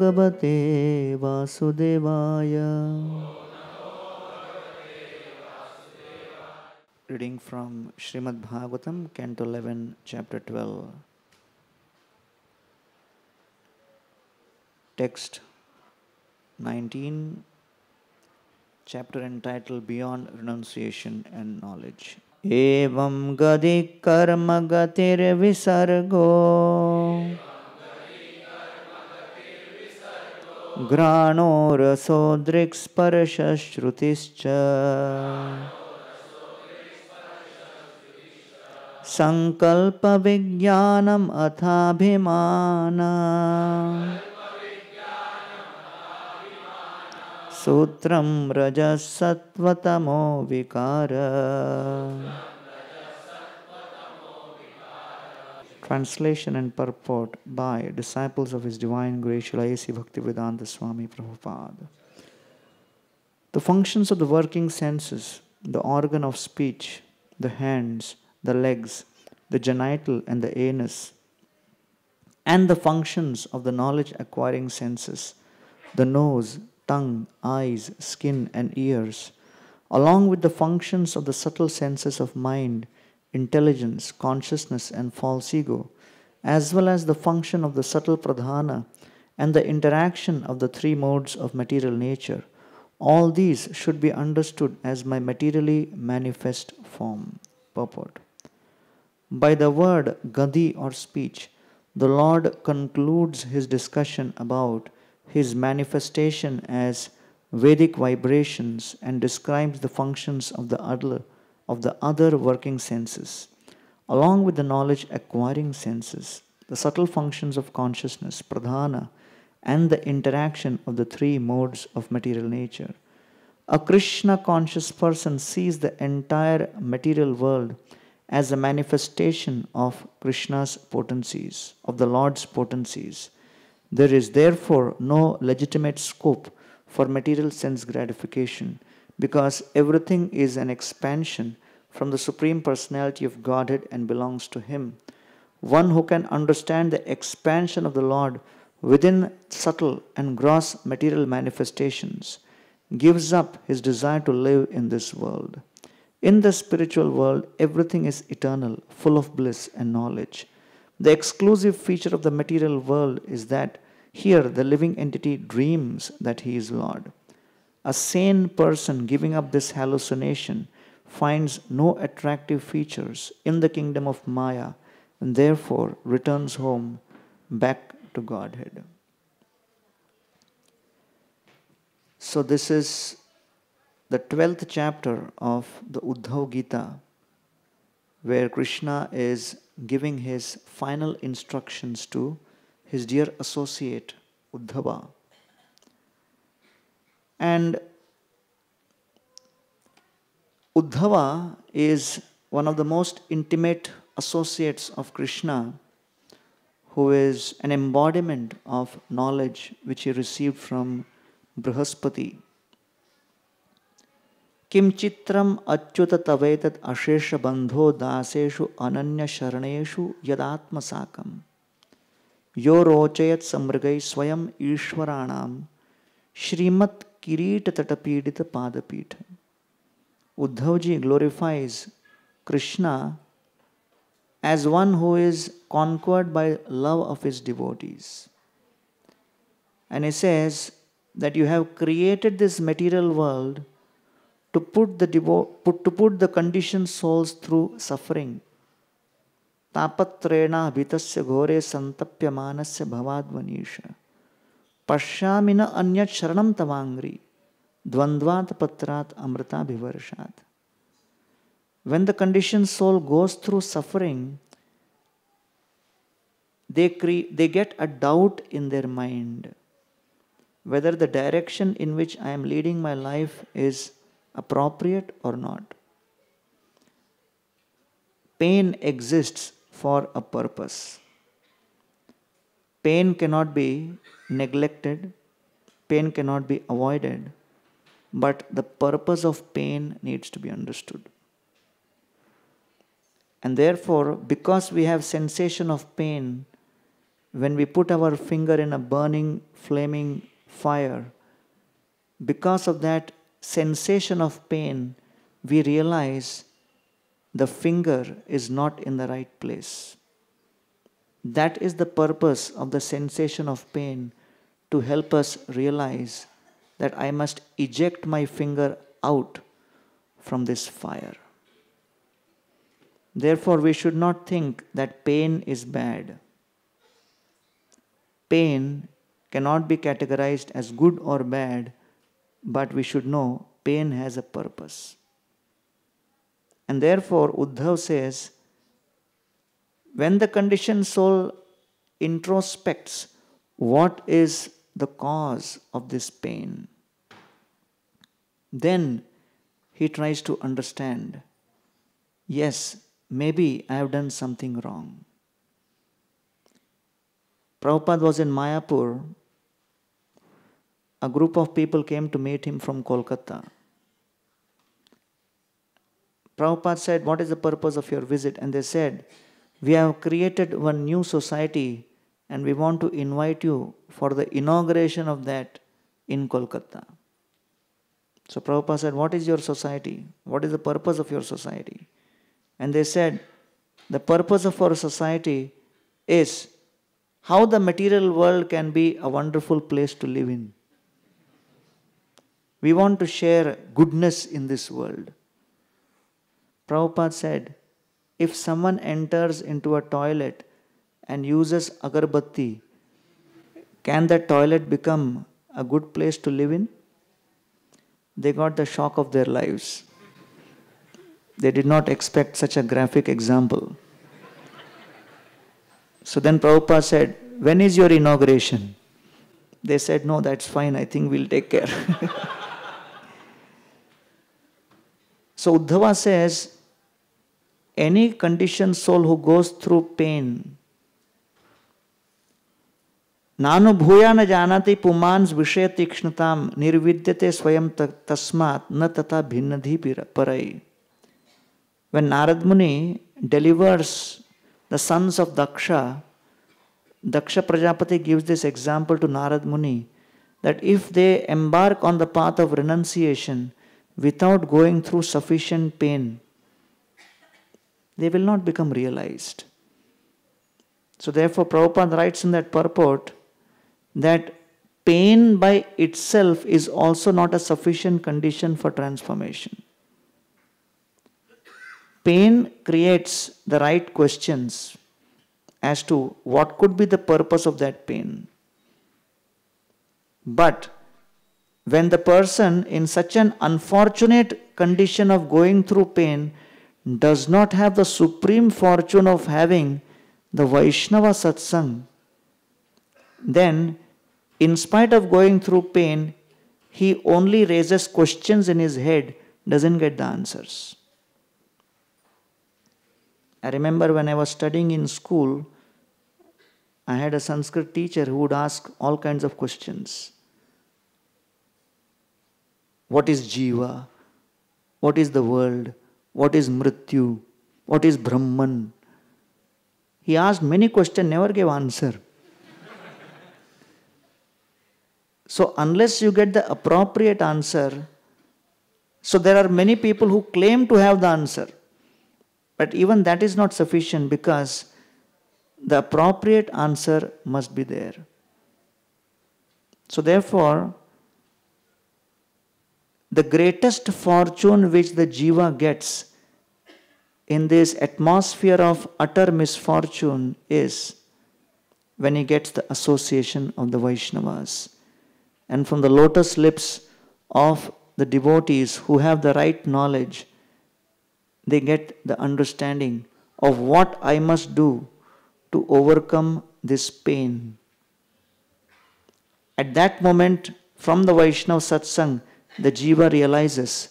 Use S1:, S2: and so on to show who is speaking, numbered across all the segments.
S1: भगवते वासुदेवाय reading from Srimad Bhagavatam canto 11 chapter 12 text 19 chapter entitled beyond renunciation and knowledge एवं गदि कर्म गतिर्विसर्गो विसर्गो घ्राणोरसो रसो सङ्कल्पविज्ञानम् अथाभिमान सूत्रं रजः सत्त्वतमो विकार Translation and purport by disciples of His Divine Grace Srila A.C. Bhaktivedanta Swami Prabhupada. The functions of the working senses, the organ of speech, the hands, the legs, the genital and the anus, and the functions of the knowledge acquiring senses, the nose, tongue, eyes, skin, and ears, along with the functions of the subtle senses of mind, intelligence, consciousness, and false ego, as well as the function of the subtle pradhana and the interaction of the three modes of material nature, all these should be understood as my materially manifest form. Purport. By the word Gadi or speech, the Lord concludes his discussion about his manifestation as Vedic vibrations and describes the functions of the udder of the other working senses. Along with the knowledge acquiring senses, the subtle functions of consciousness, pradhana, and the interaction of the three modes of material nature. A Krishna conscious person sees the entire material world as a manifestation of Krishna's potencies, of the Lord's potencies. There is therefore no legitimate scope for material sense gratification because everything is an expansion from the Supreme Personality of Godhead and belongs to Him. One who can understand the expansion of the Lord within subtle and gross material manifestations gives up his desire to live in this world. In the spiritual world, everything is eternal, full of bliss and knowledge. The exclusive feature of the material world is that here the living entity dreams that he is Lord. A sane person giving up this hallucination finds no attractive features in the kingdom of Maya and therefore returns home back to Godhead. So, this is the 12th chapter of the Uddhav Gita, where Krishna is giving his final instructions to his dear associate Uddhava. And Uddhava is one of the most intimate associates of Krishna, who is an embodiment of knowledge which he received from Brihaspati. किंचित्रम Achyut तवेतत अशेष बंधो दासेषु अनन्य शरणेषु यदात्मसाकम यो रोचयत समृगै swayam ईश्वराणाम श्रीमत् किरीट तट पीड़ित पादपीठ Uddhava ji glorifies Krishna as one who is conquered by love of his devotees and is says that you have created this material world to put the, devo- put, to put the conditioned souls through suffering. तापत्रेण भितस्य घोरे संतप्यमानस्य bhavadvanisha पश्यामि न अन्य शरणम तवांग्री द्वंद्वात पत्रात अमृताभिवर्षात when the conditioned soul goes through suffering they cre- they get a doubt in their mind whether the direction in which i am leading my life is appropriate or not pain exists for a purpose pain cannot be neglected, pain cannot be avoided, but the purpose of pain needs to be understood. And therefore, because we have sensation of pain, when we put our finger in a burning, flaming fire, because of that sensation of pain, we realize the finger is not in the right place. That is the purpose of the sensation of pain to help us realize that I must eject my finger out from this fire. Therefore, we should not think that pain is bad. Pain cannot be categorized as good or bad, but we should know pain has a purpose. And therefore, Uddhav says when the conditioned soul introspects, what is the cause of this pain? Then he tries to understand yes, maybe I have done something wrong. Prabhupada was in Mayapur. A group of people came to meet him from Kolkata. Prabhupada said, What is the purpose of your visit? And they said, we have created one new society and we want to invite you for the inauguration of that in Kolkata. So Prabhupada said, What is your society? What is the purpose of your society? And they said, The purpose of our society is how the material world can be a wonderful place to live in. We want to share goodness in this world. Prabhupada said, if someone enters into a toilet and uses agarbatti, can the toilet become a good place to live in? They got the shock of their lives. They did not expect such a graphic example. So then Prabhupada said, When is your inauguration? They said, No, that's fine. I think we'll take care. so Uddhava says, any conditioned soul who goes through pain nanu bhuyana janati जानाति पुमांस tikshnatam nirvidyate svayam tasmat na tata bhinnadhi parai When Narad Muni delivers the sons of Daksha, Daksha Prajapati gives this example to Narad Muni that if they embark on the path of renunciation without going through sufficient pain, they will not become realized. So, therefore, Prabhupada writes in that purport that pain by itself is also not a sufficient condition for transformation. Pain creates the right questions as to what could be the purpose of that pain. But when the person in such an unfortunate condition of going through pain does not have the supreme fortune of having the Vaishnava satsang, then, in spite of going through pain, he only raises questions in his head, doesn't get the answers. I remember when I was studying in school, I had a Sanskrit teacher who would ask all kinds of questions. What is Jiva? What is the world? what is Mrityu, what is Brahman. He asked many questions, never gave answer. so unless you get the appropriate answer, so there are many people who claim to have the answer. But even that is not sufficient because the appropriate answer must be there. So therefore, the greatest fortune which the jiva gets in this atmosphere of utter misfortune is when he gets the association of the Vaishnavas. And from the lotus lips of the devotees who have the right knowledge, they get the understanding of what I must do to overcome this pain. At that moment, from the Vaishnava satsang, the jiva realizes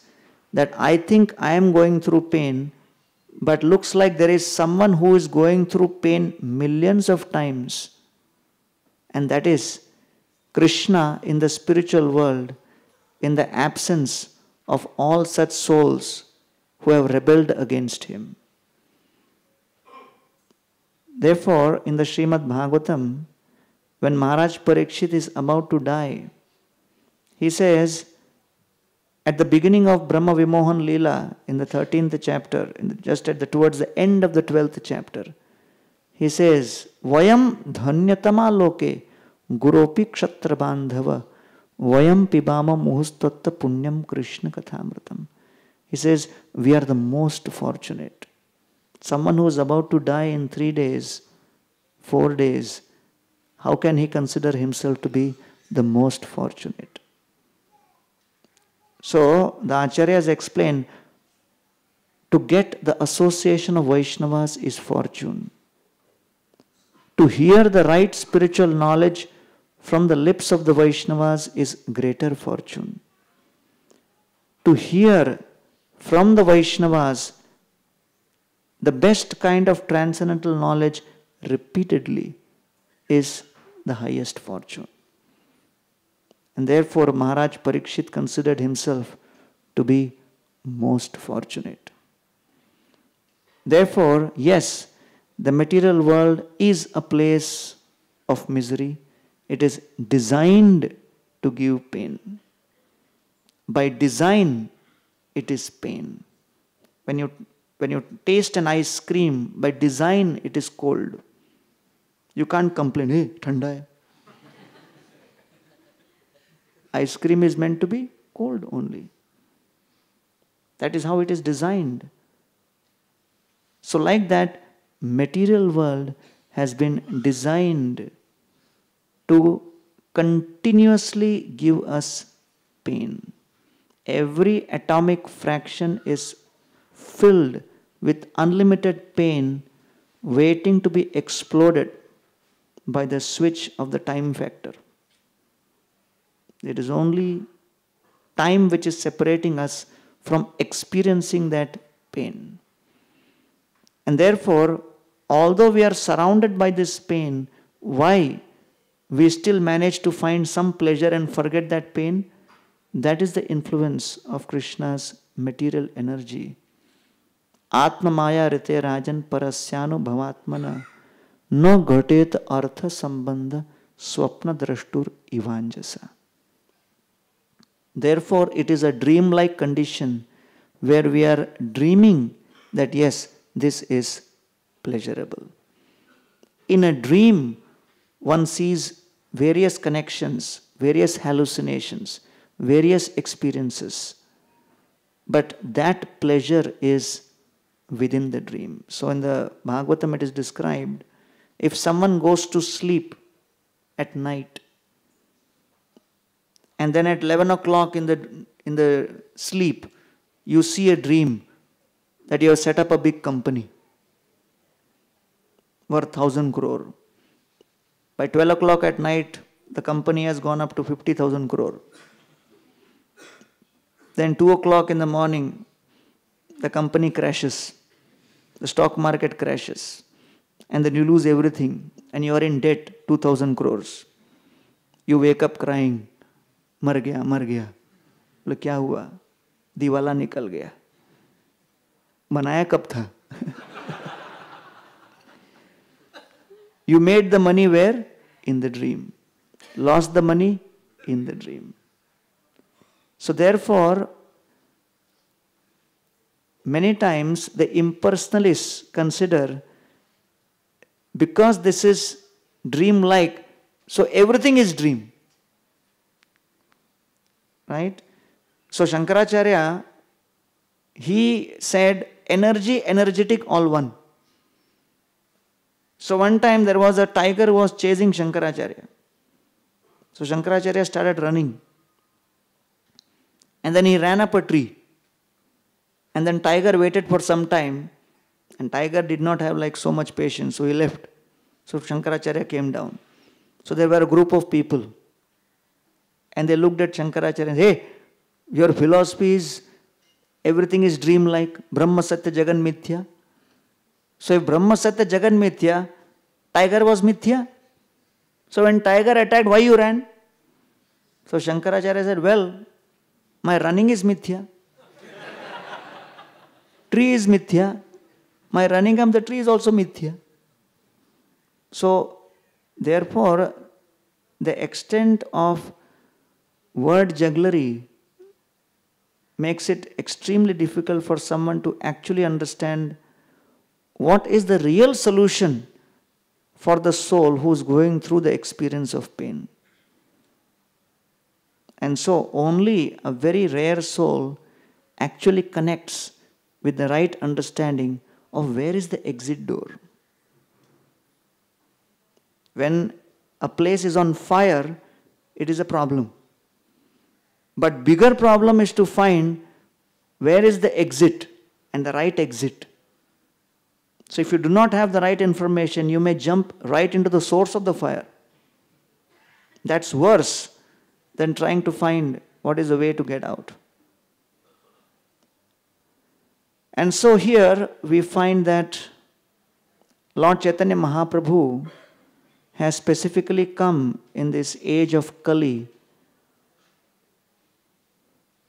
S1: that I think I am going through pain, but looks like there is someone who is going through pain millions of times. And that is Krishna in the spiritual world, in the absence of all such souls who have rebelled against him. Therefore, in the Srimad Bhagavatam, when Maharaj Parikshit is about to die, he says, at the beginning of Brahma Vimohan Leela, in the 13th chapter, just at the towards the end of the 12th chapter, he says, Vayam dhanyatama loke guropi kshatra vayam pibama muhustatta punyam krishna kathamritam. He says, we are the most fortunate. Someone who is about to die in three days, four days, how can he consider himself to be the most fortunate? So the Acharyas explained to get the association of Vaishnavas is fortune. To hear the right spiritual knowledge from the lips of the Vaishnavas is greater fortune. To hear from the Vaishnavas the best kind of transcendental knowledge repeatedly is the highest fortune. And therefore, Maharaj Parikshit considered himself to be most fortunate. Therefore, yes, the material world is a place of misery. It is designed to give pain. By design, it is pain. When you, when you taste an ice cream, by design, it is cold. You can't complain, hey, thanda hai. Ice cream is meant to be cold only. That is how it is designed. So, like that, material world has been designed to continuously give us pain. Every atomic fraction is filled with unlimited pain waiting to be exploded by the switch of the time factor. It is only time which is separating us from experiencing that pain. And therefore, although we are surrounded by this pain, why we still manage to find some pleasure and forget that pain? That is the influence of Krishna's material energy. Atma Maya rite rajan parasyanu bhavatmana no ghatet artha sambandha swapna Drastur ivanjasa. Therefore, it is a dreamlike condition where we are dreaming that yes, this is pleasurable. In a dream, one sees various connections, various hallucinations, various experiences. But that pleasure is within the dream. So in the Bhagavatam, it is described if someone goes to sleep at night and then at 11 o'clock in the in the sleep you see a dream that you have set up a big company worth 1000 crore by 12 o'clock at night the company has gone up to 50000 crore then 2 o'clock in the morning the company crashes the stock market crashes and then you lose everything and you are in debt 2000 crores you wake up crying मर गया मर गया बोले क्या हुआ दिवाला निकल गया बनाया कब था you made the money where in the dream loss the money in the dream so therefore many times the impersonal consider because this is dream like so everything is dream Right? So Shankaracharya, he said energy, energetic, all one. So one time there was a tiger was chasing Shankaracharya. So Shankaracharya started running. And then he ran up a tree. And then tiger waited for some time. And tiger did not have like so much patience, so he left. So Shankaracharya came down. So there were a group of people. And they looked at Shankaracharya and said, hey, your philosophy is everything is dream-like, Brahma Satya Jagan Mithya. So if Brahma Satya Jagan Mithya, tiger was Mithya. So when tiger attacked, why you ran? So Shankaracharya said, well, my running is Mithya. tree is Mithya. My running from the tree is also Mithya. So therefore, the extent of word jugglery makes it extremely difficult for someone to actually understand what is the real solution for the soul who is going through the experience of pain. And so, only a very rare soul actually connects with the right understanding of where is the exit door. When a place is on fire, it is a problem. But bigger problem is to find where is the exit and the right exit. So if you do not have the right information, you may jump right into the source of the fire. That's worse than trying to find what is the way to get out. And so here we find that Lord Chaitanya Mahaprabhu has specifically come in this age of Kali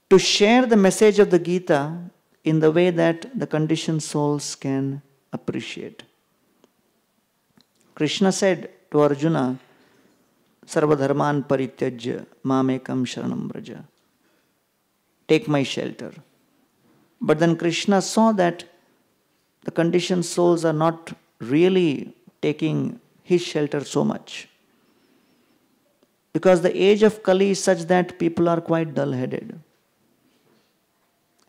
S1: to share the message of the Gita in the way that the conditioned souls can appreciate. Krishna said to Arjuna, Sarvadharman parityajya mamekam sharanam braja. Take my shelter. But then Krishna saw that the conditioned souls are not really taking his shelter so much. Because the age of Kali is such that people are quite dull headed.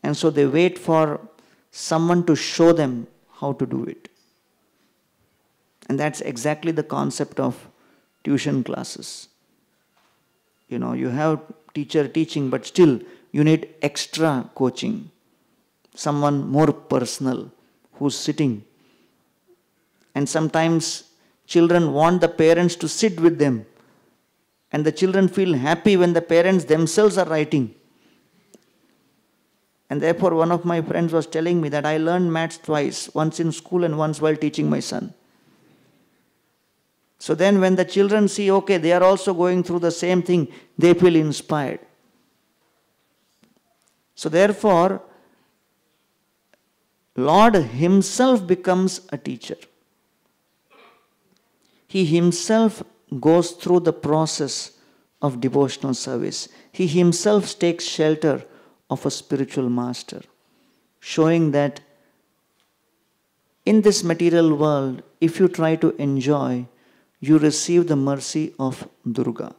S1: And so they wait for someone to show them how to do it. And that's exactly the concept of tuition classes. You know, you have teacher teaching, but still you need extra coaching, someone more personal who's sitting. And sometimes children want the parents to sit with them, and the children feel happy when the parents themselves are writing. And therefore, one of my friends was telling me that I learned maths twice, once in school and once while teaching my son. So then, when the children see, okay, they are also going through the same thing, they feel inspired. So, therefore, Lord Himself becomes a teacher. He Himself goes through the process of devotional service, He Himself takes shelter of a spiritual master, showing that in this material world, if you try to enjoy, you receive the mercy of Durga.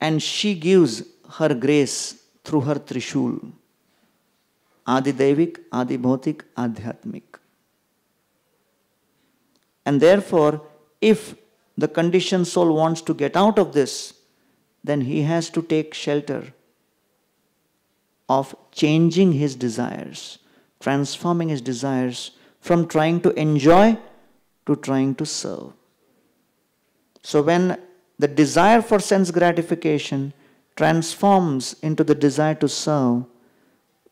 S1: And she gives her grace through her Trishul. Adidevik, Adibhotik, Adhyatmik. And therefore, if the conditioned soul wants to get out of this, then he has to take shelter of changing his desires, transforming his desires from trying to enjoy to trying to serve. So when the desire for sense gratification transforms into the desire to serve,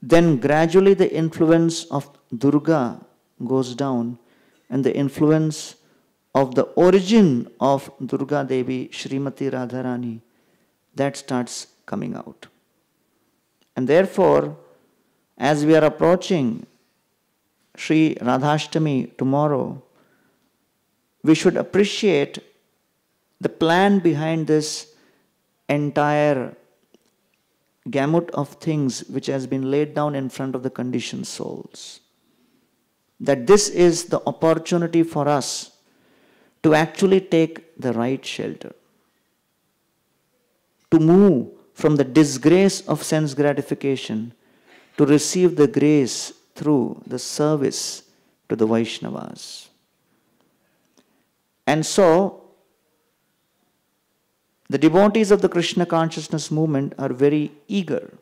S1: then gradually the influence of Durga goes down and the influence of the origin of Durga Devi, Srimati Radharani, that starts coming out. And therefore, as we are approaching Sri Radhashtami tomorrow, we should appreciate the plan behind this entire gamut of things which has been laid down in front of the conditioned souls. That this is the opportunity for us to actually take the right shelter to move from the disgrace of sense gratification to receive the grace through the service to the Vaishnavas. And so, the devotees of the Krishna consciousness movement are very eager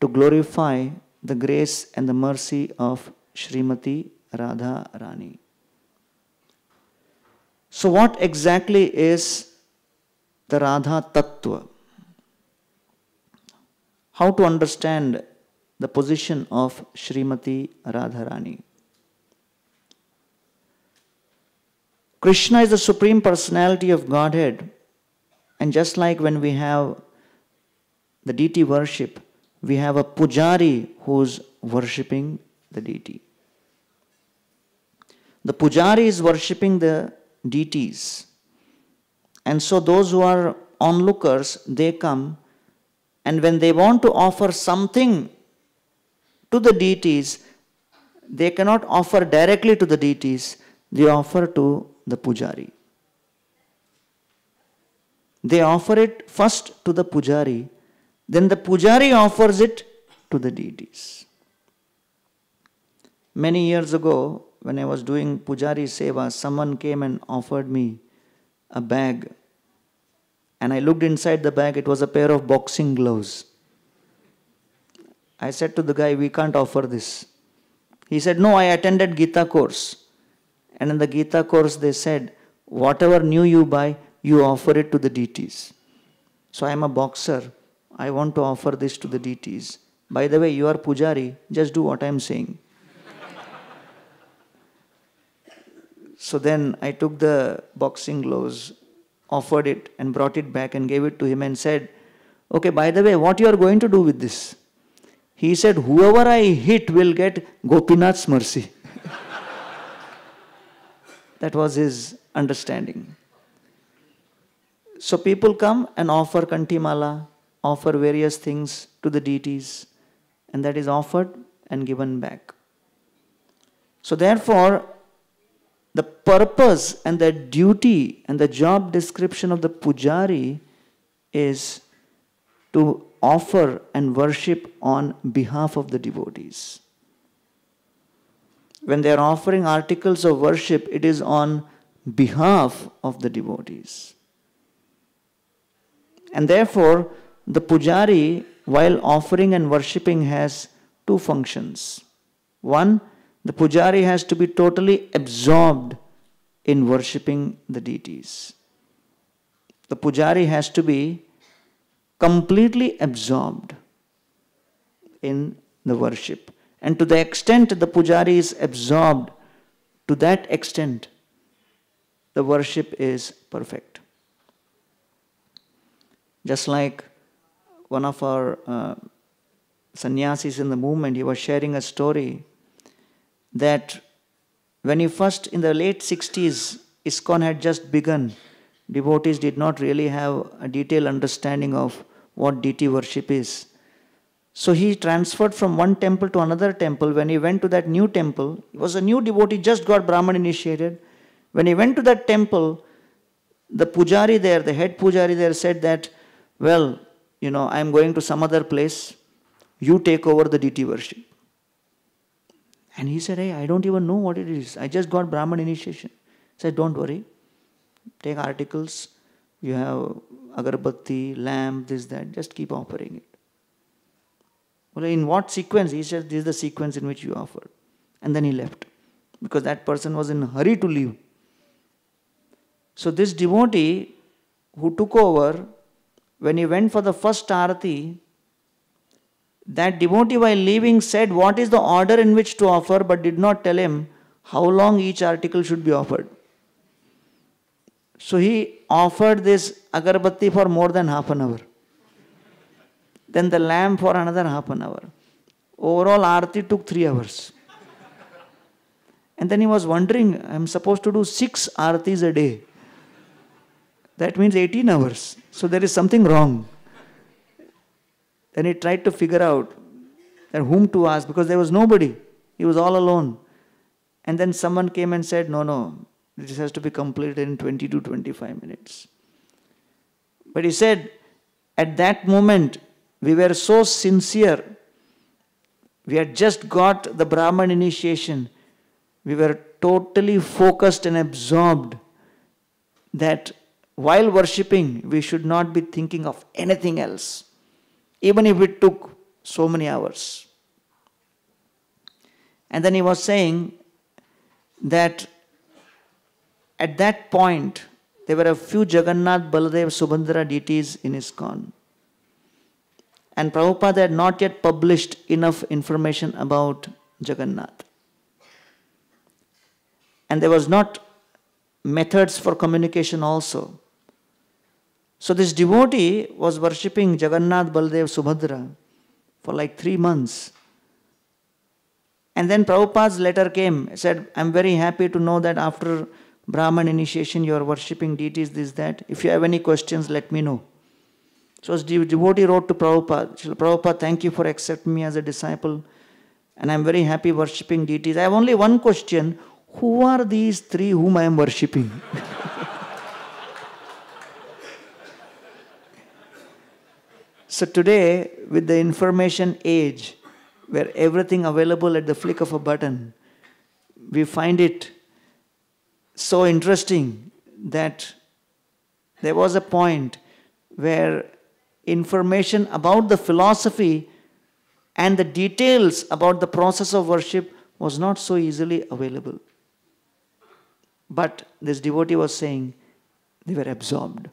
S1: to glorify the grace and the mercy of Srimati Radha Rani. So, what exactly is the Radha Tattva? how to understand the position of Srimati Radharani. Krishna is the Supreme Personality of Godhead, and just like when we have the deity worship, we have a pujari who's worshipping the deity. The pujari is worshipping the deities, and so those who are onlookers, they come and when they want to offer something to the deities, they cannot offer directly to the deities, they offer to the pujari. They offer it first to the pujari, then the pujari offers it to the deities. Many years ago, when I was doing pujari seva, someone came and offered me a bag and I looked inside the bag, it was a pair of boxing gloves. I said to the guy, We can't offer this. He said, No, I attended Gita course. And in the Gita course, they said, Whatever new you buy, you offer it to the deities. So I am a boxer. I want to offer this to the deities. By the way, you are pujari. Just do what I am saying. so then I took the boxing gloves offered it and brought it back and gave it to him and said, Okay, by the way, what you are going to do with this? He said, Whoever I hit will get Gopinath's mercy. that was his understanding. So people come and offer Kantimala, offer various things to the deities, and that is offered and given back. So therefore, the purpose and the duty and the job description of the pujari is to offer and worship on behalf of the devotees. When they are offering articles of worship, it is on behalf of the devotees. And therefore, the pujari, while offering and worshipping, has two functions. One, the pujari has to be totally absorbed in worshipping the deities. The pujari has to be completely absorbed in the worship. And to the extent the pujari is absorbed, to that extent, the worship is perfect. Just like one of our uh, sannyasis in the movement, he was sharing a story that when he first, in the late 60s, ISKCON had just begun, devotees did not really have a detailed understanding of what deity worship is. So he transferred from one temple to another temple. When he went to that new temple, he was a new devotee, just got Brahman initiated. When he went to that temple, the pujari there, the head pujari there said that, well, you know, I am going to some other place. You take over the deity worship. And he said, Hey, I don't even know what it is. I just got Brahman initiation. I said, Don't worry. Take articles. You have agarbatti, lamp, this, that. Just keep offering it. Well, in what sequence? He said, This is the sequence in which you offer." And then he left because that person was in a hurry to leave. So, this devotee who took over, when he went for the first arati, that devotee, while leaving, said what is the order in which to offer, but did not tell him how long each article should be offered. So he offered this agarbatti for more than half an hour. Then the lamp for another half an hour. Overall, arati took three hours. And then he was wondering, I'm supposed to do six artis a day. That means 18 hours. So there is something wrong. Then he tried to figure out that whom to ask because there was nobody. He was all alone. And then someone came and said, No, no, this has to be completed in 20 to 25 minutes. But he said, At that moment, we were so sincere. We had just got the Brahman initiation. We were totally focused and absorbed that while worshipping, we should not be thinking of anything else even if it took so many hours. And then he was saying that at that point, there were a few Jagannath Baladev Subhadra deities in ISKCON. And Prabhupada had not yet published enough information about Jagannath. And there was not methods for communication also. So this devotee was worshipping Jagannath, Baldev, Subhadra for like three months. And then Prabhupada's letter came, said, I'm very happy to know that after Brahman initiation you are worshipping deities, this, that. If you have any questions, let me know. So the devotee wrote to Prabhupada, Prabhupada, thank you for accepting me as a disciple. And I'm very happy worshipping deities. I have only one question. Who are these three whom I am worshipping? So today, with the information age, where everything available at the flick of a button, we find it so interesting that there was a point where information about the philosophy and the details about the process of worship was not so easily available. But this devotee was saying they were absorbed.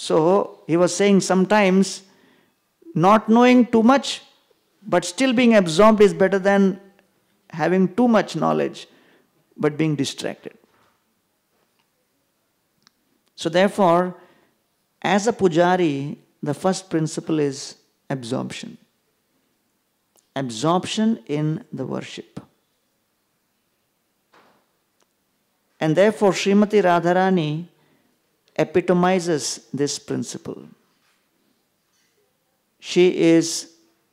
S1: So he was saying sometimes not knowing too much, but still being absorbed is better than having too much knowledge, but being distracted. So, therefore, as a pujari, the first principle is absorption. Absorption in the worship. And therefore, Srimati Radharani epitomizes this principle. She is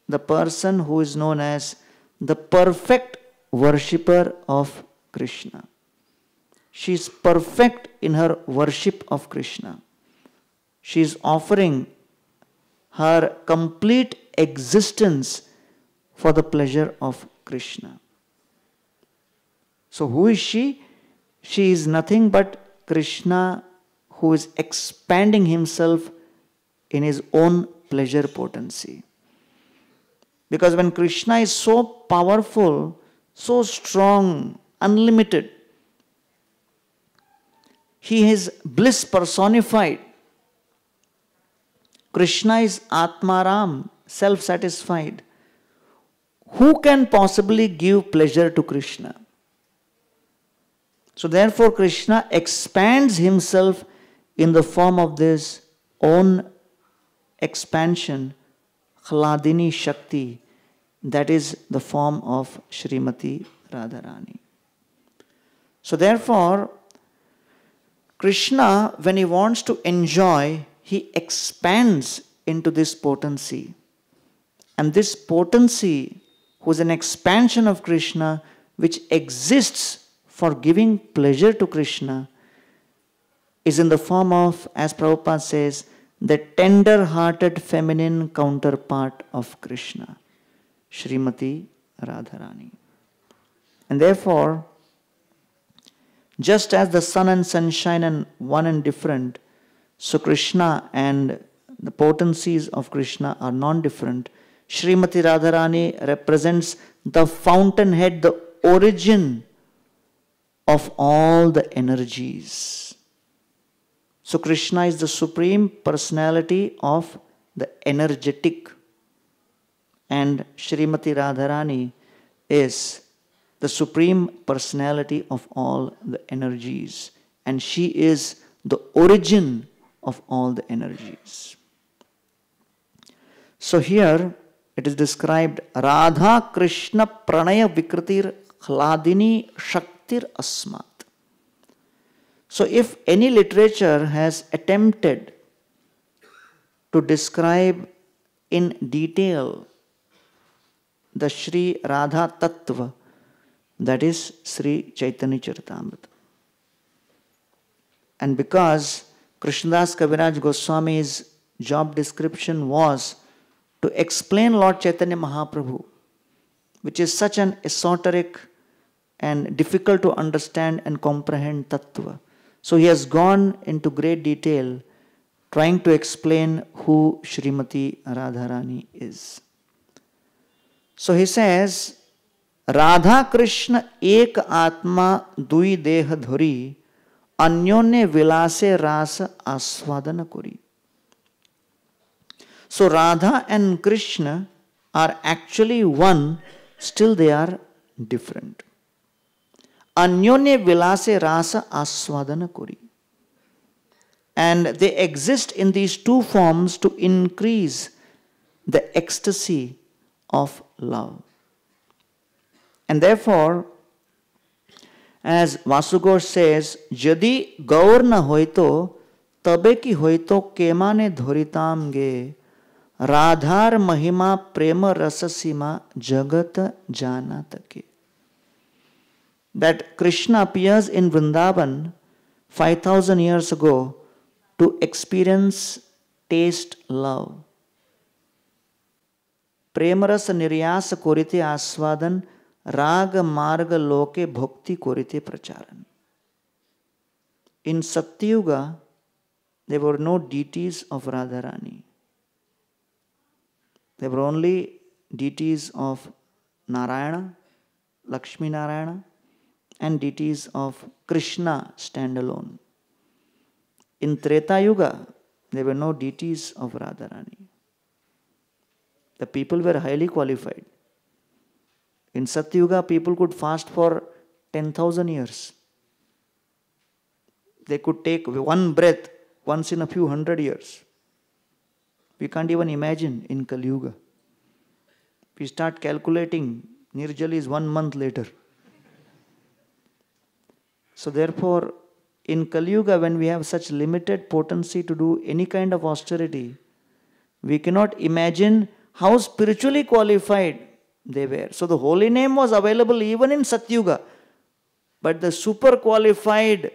S1: the person who is known as the perfect worshipper of Krishna. She is perfect in her worship of Krishna. She is offering her complete existence for the pleasure of Krishna. So, who is she? She is nothing but Krishna who is expanding himself in his own pleasure potency. Because when Krishna is so powerful, so strong, unlimited, he is bliss personified. Krishna is Atmaram, self satisfied. Who can possibly give pleasure to Krishna? So, therefore, Krishna expands himself in the form of this own expansion, Khaladini Shakti, that is the form of Srimati Radharani. So, therefore, Krishna, when he wants to enjoy, he expands into this potency. And this potency, who's an expansion of Krishna, which exists for giving pleasure to Krishna, is in the form of, as Prabhupada says, the tender hearted feminine counterpart of Krishna, Srimati Radharani. And therefore, just as the sun and sunshine and one and different, so Krishna and the potencies of Krishna are non different. Srimati Radharani represents the fountainhead, the origin of all the energies. So, Krishna is the Supreme Personality of the energetic, and Srimati Radharani is the Supreme Personality of all the energies, and she is the origin of all the energies. So, here it is described Radha Krishna Pranaya Vikritir Khladini Shaktir Asmat. So if any literature has attempted to describe in detail the Sri Radha Tattva, that is Sri Chaitanya Charitamrita. And because Krishnadas Kaviraj Goswami's job description was to explain Lord Chaitanya Mahaprabhu, which is such an esoteric and difficult to understand and comprehend tattva, So he has gone into great detail trying to explain who Srimati Radharani is. So he says, Radha Krishna ek atma dui deha dhuri anyone vilase rasa aswadana kuri. So Radha and Krishna are actually one, still they are different. अन्योन्य विलास रास आस्वादन करी and they exist in these two forms to increase the ecstasy of love and therefore as वासुगोर says यदि गौर न हो तो तबे की हो तो केमा ने धोरिताम गे राधार महिमा प्रेम रस सीमा जगत जाना तके that Krishna appears in Vrindavan 5000 years ago to experience, taste love. Premarasa niryasa कोरिते aswadan raga marga loke bhakti कोरिते pracharan. In Satyuga, there were no deities of Radharani. There were only deities of Narayana, Lakshmi Narayana, and deities of Krishna standalone. In Treta Yuga, there were no deities of Radharani. The people were highly qualified. In Satyuga, people could fast for 10,000 years. They could take one breath once in a few hundred years. We can't even imagine in Kali Yuga. We start calculating, Nirjali is one month later. So therefore, in Kali Yuga, when we have such limited potency to do any kind of austerity, we cannot imagine how spiritually qualified they were. So the holy name was available even in Satyuga. But the super qualified,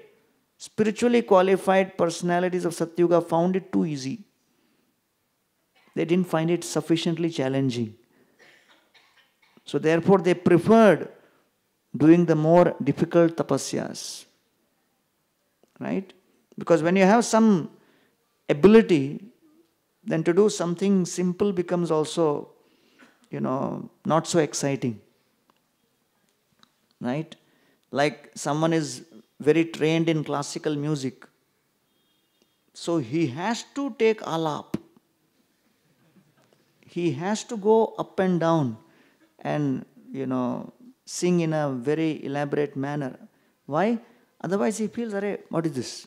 S1: spiritually qualified personalities of Satyuga found it too easy. They didn't find it sufficiently challenging. So therefore they preferred doing the more difficult tapasyas. Right? Because when you have some ability, then to do something simple becomes also, you know, not so exciting. Right? Like someone is very trained in classical music. So he has to take alap. He has to go up and down and, you know, sing in a very elaborate manner. Why? Otherwise he feels, Hare, what is this?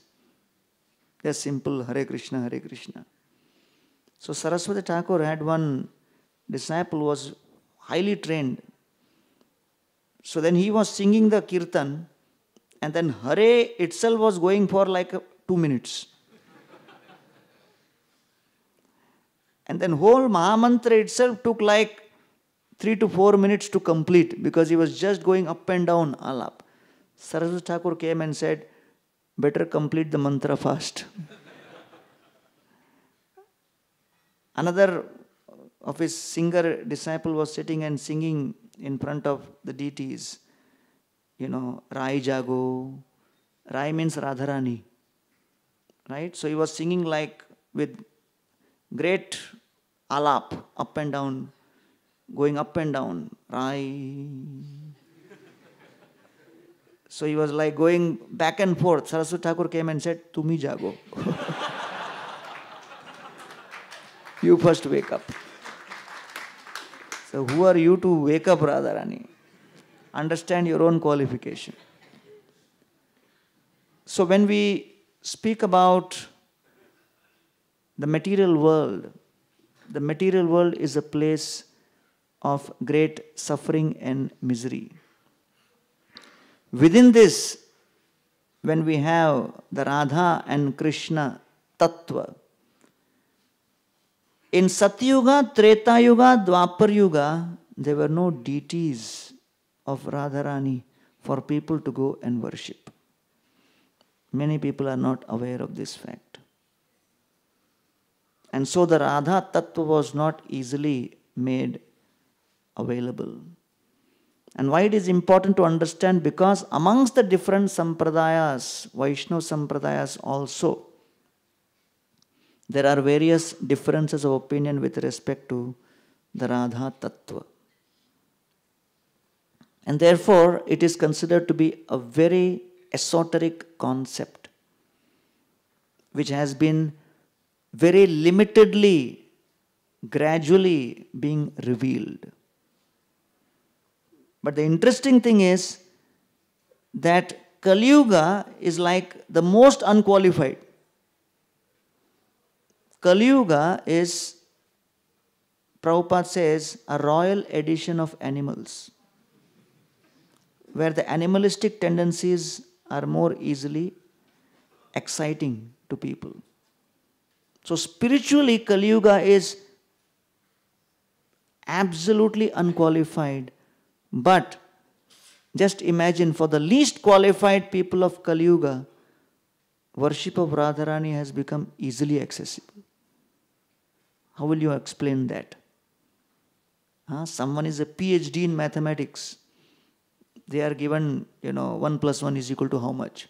S1: They're simple, Hare Krishna, Hare Krishna. So Saraswati Thakur had one disciple was highly trained. So then he was singing the kirtan and then Hare itself was going for like two minutes. and then whole Mahamantra itself took like three to four minutes to complete because he was just going up and down all up. Saraswati Thakur came and said, Better complete the mantra fast. Another of his singer disciple was sitting and singing in front of the deities. You know, Rai Jago. Rai means Radharani. Right? So he was singing like with great alap, up and down going up and down. so he was like going back and forth. Saraswati Thakur came and said, Tumi jago. you first wake up. So who are you to wake up, Radharani? Understand your own qualification. So when we speak about the material world, the material world is a place of great suffering and misery. Within this, when we have the Radha and Krishna Tattva, in Satyuga, Treta Yuga, Dwapar Yuga, there were no deities of Radharani for people to go and worship. Many people are not aware of this fact. And so the Radha Tattva was not easily made available. And why it is important to understand because amongst the different sampradayas, Vaishnava sampradayas also, there are various differences of opinion with respect to the Radha Tattva. And therefore, it is considered to be a very esoteric concept which has been very limitedly, gradually being revealed. But the interesting thing is that Kali Yuga is like the most unqualified. Kali Yuga is, Prabhupada says, a royal edition of animals, where the animalistic tendencies are more easily exciting to people. So spiritually, Kali Yuga is absolutely unqualified but just imagine for the least qualified people of Kali Yuga, worship of Radharani has become easily accessible. How will you explain that? Huh? Someone is a PhD in mathematics. They are given, you know, 1 plus 1 is equal to how much?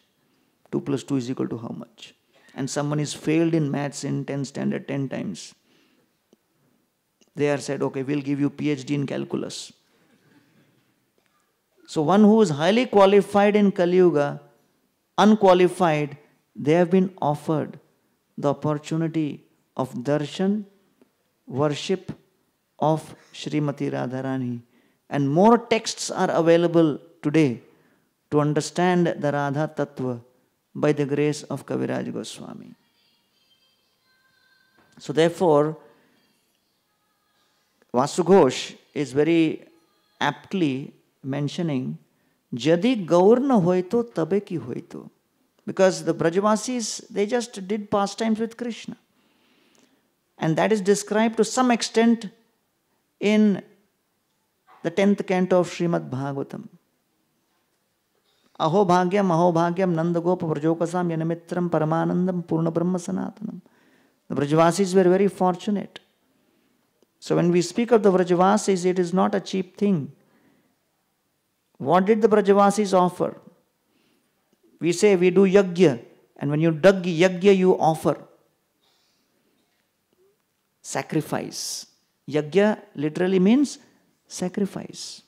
S1: 2 plus 2 is equal to how much? And someone is failed in maths in 10 standard 10 times. They are said, okay, we'll give you PhD in calculus. So, one who is highly qualified in Kali Yuga, unqualified, they have been offered the opportunity of darshan, worship of Srimati Radharani. And more texts are available today to understand the Radha Tattva by the grace of Kaviraj Goswami. So, therefore, Vasugosh is very aptly mentioning, Jadi Gaur na to tabe ki hoy to Because the Brajavasis, they just did pastimes with Krishna. And that is described to some extent in the 10th canto of shrimad Bhagavatam. अहो भाग्यम अहो भाग्यम नंदगोप व्रजोकसाम यनमित्रम परमानंदम पूर्ण ब्रह्म सनातनम the Vrajavasis were very fortunate so when we speak of the Vrajavasis it is not a cheap thing What did the Prajavasis offer? We say we do yajna, and when you dug yajna, you offer sacrifice. Yajna literally means sacrifice.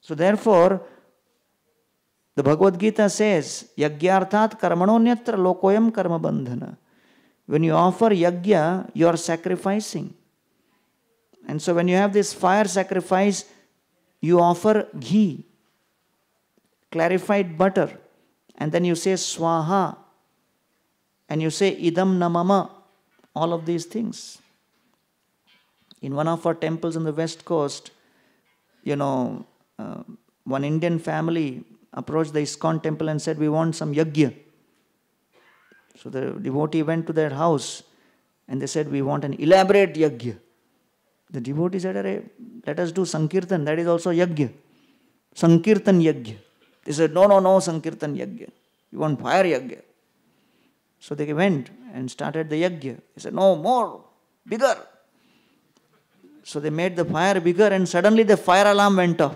S1: So therefore, the Bhagavad Gita says, Yagyarthat karmanonyatra lokoyam karma bandhana. When you offer yajna, you are sacrificing. And so when you have this fire sacrifice, you offer ghee, clarified butter, and then you say swaha, and you say idam namama, all of these things. In one of our temples on the west coast, you know, uh, one Indian family approached the ISKCON temple and said, We want some yagya." So the devotee went to their house and they said, We want an elaborate yagya." The devotee said, Array, let us do Sankirtan, that is also Yajna. Sankirtan Yajna. They said, no, no, no, Sankirtan Yajna. You want fire Yajna. So they went and started the Yajna. They said, no, more, bigger. So they made the fire bigger and suddenly the fire alarm went off.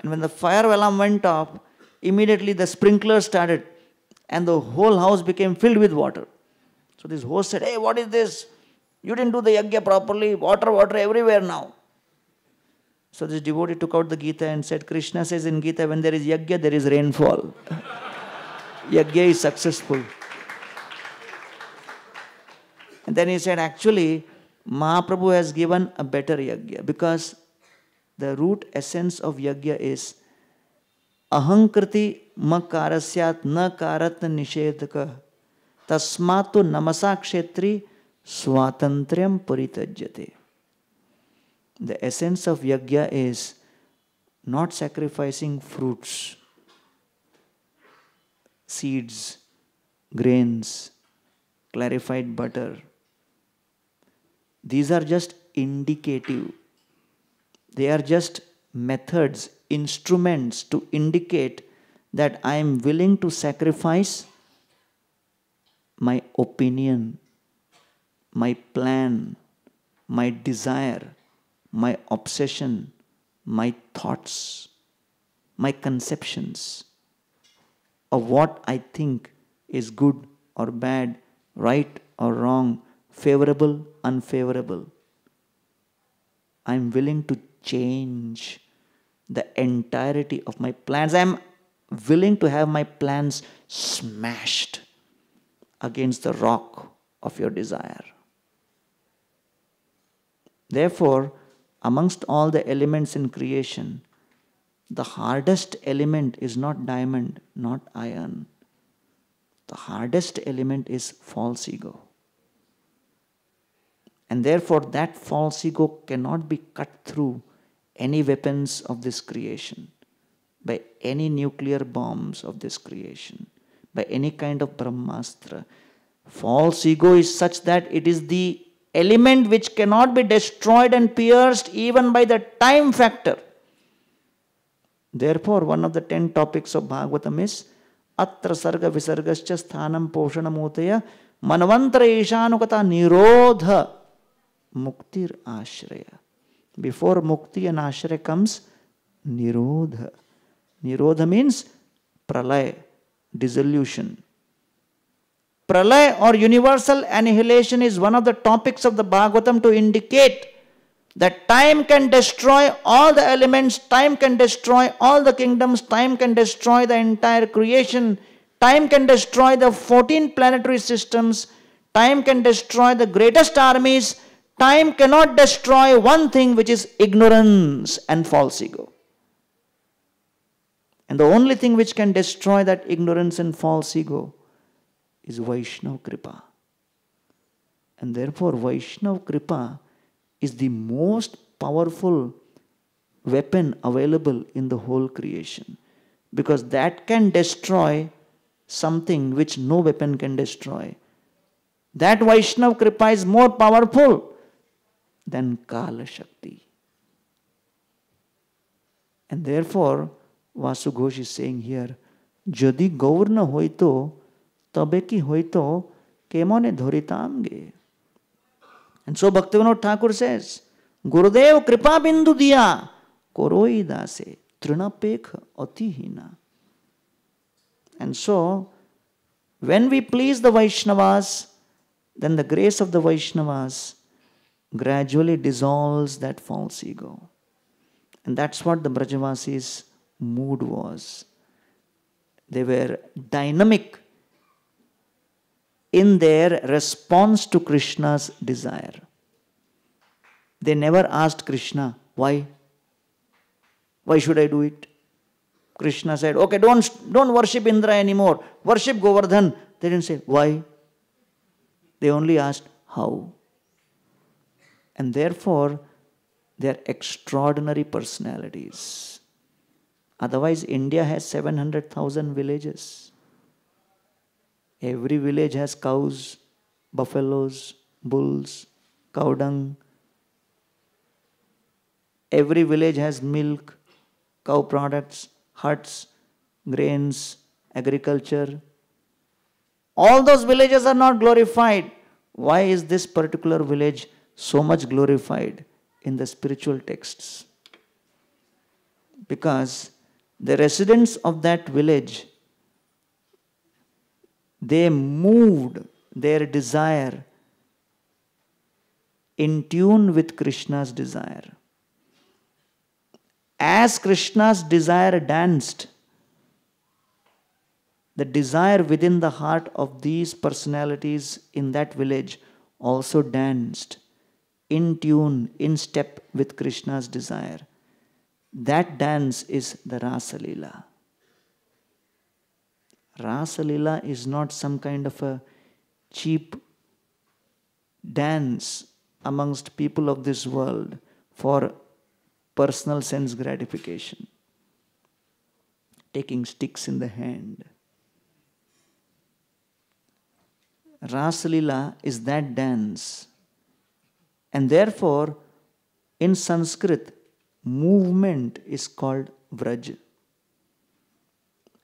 S1: And when the fire alarm went off, immediately the sprinklers started and the whole house became filled with water. So this host said, Hey, what is this? You didn't do the yagya properly, water, water everywhere now. So this devotee took out the Gita and said, Krishna says in Gita, when there is yagya, there is rainfall. yagya is successful. And then he said, actually, Mahaprabhu has given a better yagya because the root essence of yagya is ahankriti makarasyat na karat कारत्न tasmatu namasakshetri तो swatantriyam paritajyate. The essence of yajna is not sacrificing fruits, seeds, grains, clarified butter. These are just indicative. They are just methods, instruments to indicate that I am willing to sacrifice my opinion, my plan, my desire, my obsession, my thoughts, my conceptions of what I think is good or bad, right or wrong, favorable, unfavorable. I'm willing to change the entirety of my plans. I'm willing to have my plans smashed against the rock of your desire. Therefore, amongst all the elements in creation, the hardest element is not diamond, not iron. The hardest element is false ego. And therefore, that false ego cannot be cut through any weapons of this creation, by any nuclear bombs of this creation, by any kind of Brahmastra. False ego is such that it is the element which cannot be destroyed and pierced even by the time factor. Therefore, one of the ten topics of Bhagavatam is Atra Sarga Visargascha Sthanam Poshanamutaya Manvantra Ishanukata Nirodha Muktir Ashraya. Before Mukti and Ashraya comes Nirodha. Nirodha means pralay, dissolution. Pralay or universal annihilation is one of the topics of the Bhagavatam to indicate that time can destroy all the elements, time can destroy all the kingdoms, time can destroy the entire creation, time can destroy the 14 planetary systems, time can destroy the greatest armies, time cannot destroy one thing which is ignorance and false ego. And the only thing which can destroy that ignorance and false ego is Vaishnav Kripa. And therefore, Vaishnav Kripa is the most powerful weapon available in the whole creation because that can destroy something which no weapon can destroy. That Vaishnav Kripa is more powerful than Kala Shakti. And therefore, Vasughosh is saying here, Jadi Gaurna hoito तब कि हईतो केमने धरितम and so भक्ति विनोद ठाकुर से गुरुदेव कृपा बिंदु दिया करो दासे तृणपेख अतिना and so when we please the Vaishnavas then the grace of the Vaishnavas gradually dissolve that false ego and that's what the Brajavasi mood was they were dynamic in their response to Krishna's desire. They never asked Krishna, why? Why should I do it? Krishna said, okay, don't, don't worship Indra anymore. Worship Govardhan. They didn't say, why? They only asked, how? And therefore, they're extraordinary personalities. Otherwise, India has 700,000 villages. Every village has cows, buffaloes, bulls, cow dung. Every village has milk, cow products, huts, grains, agriculture. All those villages are not glorified. Why is this particular village so much glorified in the spiritual texts? Because the residents of that village they moved their desire in tune with Krishna's desire. As Krishna's desire danced, the desire within the heart of these personalities in that village also danced in tune, in step with Krishna's desire. That dance is the Rasa Leela. Rasalila is not some kind of a cheap dance amongst people of this world for personal sense gratification. Taking sticks in the hand. Rasalila is that dance. And therefore, in Sanskrit, movement is called vraj.